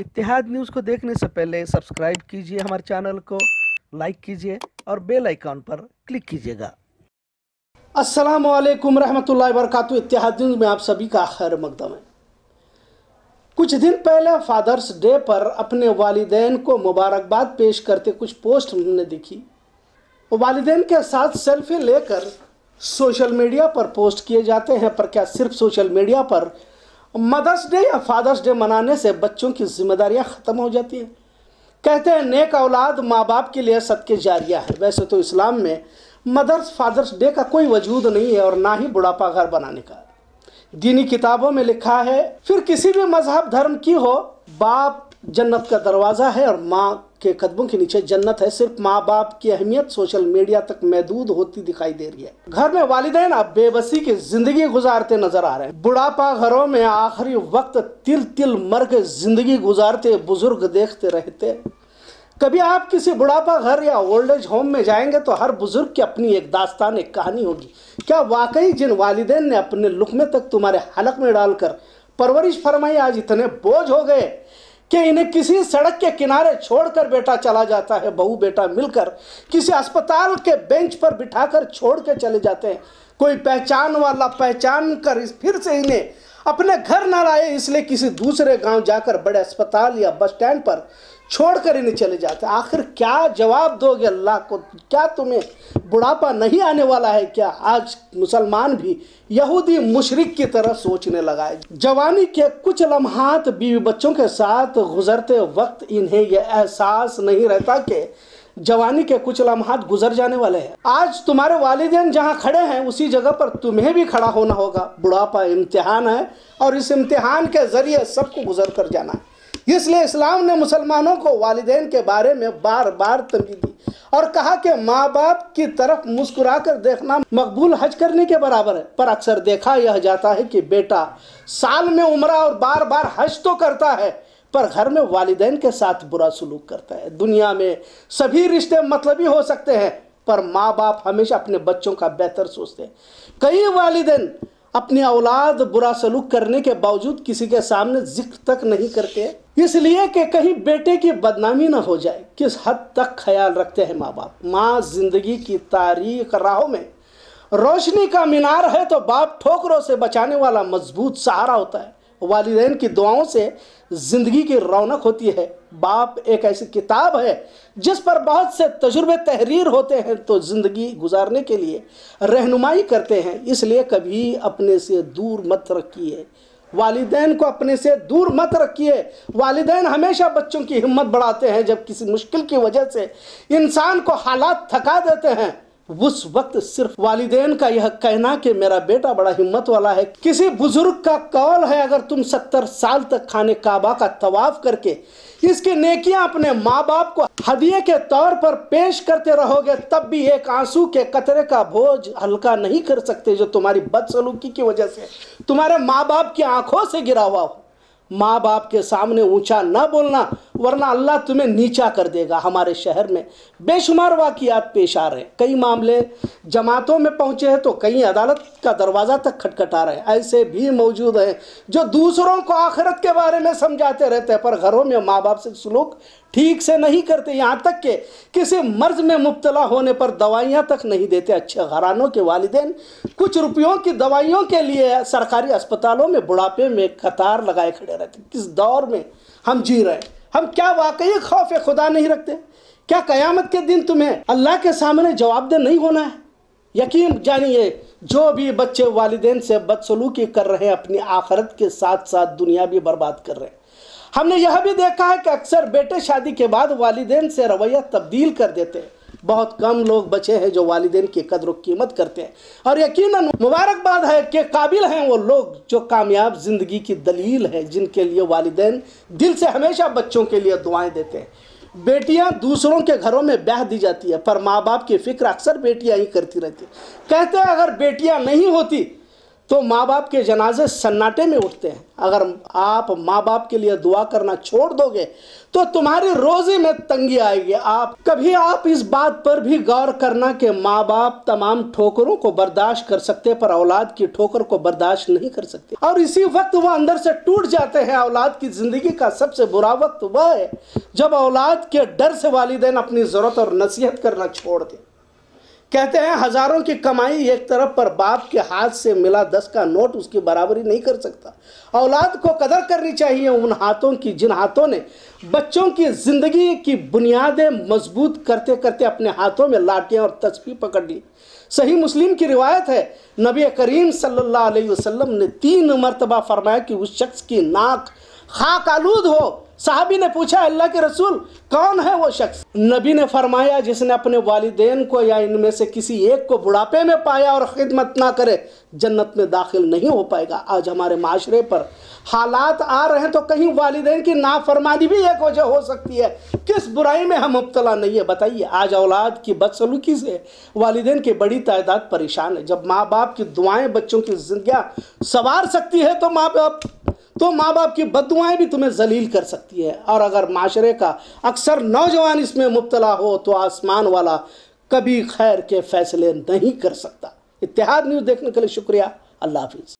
इतिहाद news को देखने से पहले सब्सक्राइब कीजिए हमारे चैनल को लाइक कीजिए और बेल आइकॉन पर क्लिक कीजिएगा अस्सलाम वालेकुम रहमतुल्लाहि वरकत इतिहाद न्यूज़ में आप सभी का खैर मकदम है कुछ दिन पहले फादर्स डे पर अपने वालदेन को मुबारकबाद पेश करते कुछ पोस्ट हमने देखी वालदेन के साथ सेल्फी लेकर सोशल मीडिया पर पोस्ट किए जाते हैं पर क्या सिर्फ सोशल मीडिया पर मदर्स डे या फादर्स डे मनाने से बच्चों की जिम्मेदारियां ख़त्म हो जाती हैं कहते हैं नेक औलाद माँ बाप के लिए सदके जारिया है वैसे तो इस्लाम में मदर्स फादर्स डे का कोई वजूद नहीं है और ना ही बुढ़ापा घर बनाने का दीनी किताबों में लिखा है फिर किसी भी मजहब धर्म की हो बाप जन्नत का दरवाज़ा है और माँ के कदमों के नीचे जन्नत है सिर्फ माँ बाप की अहमियत सोशल मीडिया तक महदूद होती दिखाई दे रही है घर में वालदेन अब बेबसी की जिंदगी गुजारते नजर आ रहे हैं बुढ़ापा घरों में आखिरी वक्त तिल तिल मर के जिंदगी गुजारते बुजुर्ग देखते रहते कभी आप किसी बुढ़ापा घर या ओल्ड एज होम में जाएंगे तो हर बुजुर्ग की अपनी एक दास्तान एक कहानी होगी क्या वाकई जिन वालदेन ने अपने लुकमे तक तुम्हारे हलक में डालकर परवरिश फरमाई आज इतने बोझ हो गए कि इन्हें किसी सड़क के किनारे छोड़कर बेटा चला जाता है बहू बेटा मिलकर किसी अस्पताल के बेंच पर बिठाकर छोड़ के चले जाते हैं कोई पहचान वाला पहचान कर फिर से इन्हें अपने घर ना लाए इसलिए किसी दूसरे गांव जाकर बड़े अस्पताल या बस स्टैंड पर छोड़कर इन्हें चले जाते आखिर क्या जवाब दोगे अल्लाह को क्या तुम्हें बुढ़ापा नहीं आने वाला है क्या आज मुसलमान भी यहूदी मुशरक की तरह सोचने लगा है जवानी के कुछ लम्हात बीवी बच्चों के साथ गुजरते वक्त इन्हें यह एहसास नहीं रहता कि जवानी के कुछ लम्हात गुजर जाने वाले हैं आज तुम्हारे वालदेन जहाँ खड़े हैं उसी जगह पर तुम्हें भी खड़ा होना होगा बुढ़ापा इम्तिहान है और इस इम्तिहान के ज़रिए सबको गुजर कर जाना है इसलिए इस्लाम ने मुसलमानों को वालदेन के बारे में बार बार तंगी दी और कहा कि माँ बाप की तरफ मुस्कुरा कर देखना मकबूल हज करने के बराबर है पर अक्सर देखा यह जाता है कि बेटा साल में उम्र और बार बार हज तो करता है पर घर में वालदेन के साथ बुरा सलूक करता है दुनिया में सभी रिश्ते मतलबी हो सकते हैं पर माँ बाप हमेशा अपने बच्चों का बेहतर सोचते हैं कई वालदेन अपनी औलाद बुरा सलूक करने के बावजूद किसी के सामने जिक्र तक नहीं करते इसलिए कि कहीं बेटे की बदनामी ना हो जाए किस हद तक ख्याल रखते हैं माँ बाप माँ जिंदगी की तारीख राहों में रोशनी का मीनार है तो बाप ठोकरों से बचाने वाला मजबूत सहारा होता है वालदेन की दुआओं से ज़िंदगी की रौनक होती है बाप एक ऐसी किताब है जिस पर बहुत से तजुर्बे तहरीर होते हैं तो ज़िंदगी गुजारने के लिए रहनुमाई करते हैं इसलिए कभी अपने से दूर मत रखिए वालदेन को अपने से दूर मत रखिए वालदेन हमेशा बच्चों की हिम्मत बढ़ाते हैं जब किसी मुश्किल की वजह से इंसान को हालात थका देते हैं उस वक्त सिर्फ वालिदेन का यह कहना कि मेरा बेटा बड़ा हिम्मत वाला है किसी बुजुर्ग का कौल है अगर तुम सत्तर साल तक खाने काबा का तवाफ करके इसकी नेकियां अपने माँ बाप को हदिये के तौर पर पेश करते रहोगे तब भी एक आंसू के कतरे का बोझ हल्का नहीं कर सकते जो तुम्हारी बदसलूकी की वजह से तुम्हारे माँ बाप की आंखों से गिरा हुआ हो माँ बाप के सामने ऊंचा न बोलना वरना अल्लाह तुम्हें नीचा कर देगा हमारे शहर में बेशुमार वाकियात पेश आ रहे हैं कई मामले जमातों में पहुँचे हैं तो कई अदालत का दरवाज़ा तक खटखटा रहे हैं ऐसे भी मौजूद हैं जो दूसरों को आखिरत के बारे में समझाते रहते हैं पर घरों में माँ बाप से सलूक ठीक से नहीं करते यहाँ तक के किसी मर्ज में मुबतला होने पर दवाइयाँ तक नहीं देते अच्छे घरानों के वालदेन कुछ रुपयों की दवाइयों के लिए सरकारी अस्पतालों में बुढ़ापे में कतार लगाए खड़े रहते किस दौर में हम जी रहे हैं हम क्या वाकई खौफ खुदा नहीं रखते क्या कयामत के दिन तुम्हें अल्लाह के सामने जवाबदेह नहीं होना है यकीन जानिए जो भी बच्चे वालदे से बदसलूकी कर रहे हैं अपनी आखरत के साथ साथ दुनिया भी बर्बाद कर रहे हैं हमने यह भी देखा है कि अक्सर बेटे शादी के बाद वालदेन से रवैया तब्दील कर देते हैं बहुत कम लोग बचे हैं जो वालदेन की कदर कीमत करते हैं और यकीन मुबारकबाद है कि काबिल हैं वो लोग जो कामयाब ज़िंदगी की दलील है जिनके लिए वालदेन दिल से हमेशा बच्चों के लिए दुआएँ देते हैं बेटियां दूसरों के घरों में ब्याह दी जाती है पर माँ बाप की फिक्र अक्सर बेटियां ही करती रहती कहते हैं अगर बेटियां नहीं होती तो माँ बाप के जनाजे सन्नाटे में उठते हैं अगर आप माँ बाप के लिए दुआ करना छोड़ दोगे तो तुम्हारी रोजी में तंगी आएगी आप कभी आप इस बात पर भी गौर करना कि माँ बाप तमाम ठोकरों को बर्दाश्त कर सकते पर औलाद की ठोकर को बर्दाश्त नहीं कर सकते और इसी वक्त वह अंदर से टूट जाते हैं औलाद की ज़िंदगी का सबसे बुरा वक्त वह है जब औलाद के डर से वालदेन अपनी ज़रूरत और नसीहत करना छोड़ दें कहते हैं हजारों की कमाई एक तरफ पर बाप के हाथ से मिला दस का नोट उसकी बराबरी नहीं कर सकता औलाद को कदर करनी चाहिए उन हाथों की जिन हाथों ने बच्चों की ज़िंदगी की बुनियादें मजबूत करते करते अपने हाथों में लाठियाँ और तस्वीर पकड़ ली सही मुस्लिम की रिवायत है नबी करीम सल्लल्लाहु अलैहि वसल्लम ने तीन मरतबा फरमाया कि उस शख्स की नाक खाक आलूद हो साहबी ने पूछा अल्लाह के रसूल कौन है वो शख्स नबी ने फरमाया जिसने अपने वालदेन को या इनमें से किसी एक को बुढ़ापे में पाया और खिदमत ना करे जन्नत में दाखिल नहीं हो पाएगा आज हमारे माशरे पर हालात आ रहे हैं तो कहीं वालदेन की नाफरमानी भी एक वजह हो सकती है किस बुराई में हम मुबतला नहीं है बताइए आज औलाद की बदसलूकी से वालदेन की बड़ी तादाद परेशान है जब माँ बाप की दुआएं बच्चों की जिंदगी संवार सकती है तो माँ बाप तो माँ बाप की बदुआएँ भी तुम्हें जलील कर सकती है और अगर माशरे का अक्सर नौजवान इसमें मुबतला हो तो आसमान वाला कभी खैर के फैसले नहीं कर सकता इतिहाद न्यूज़ देखने के लिए शुक्रिया अल्लाह हाफिज़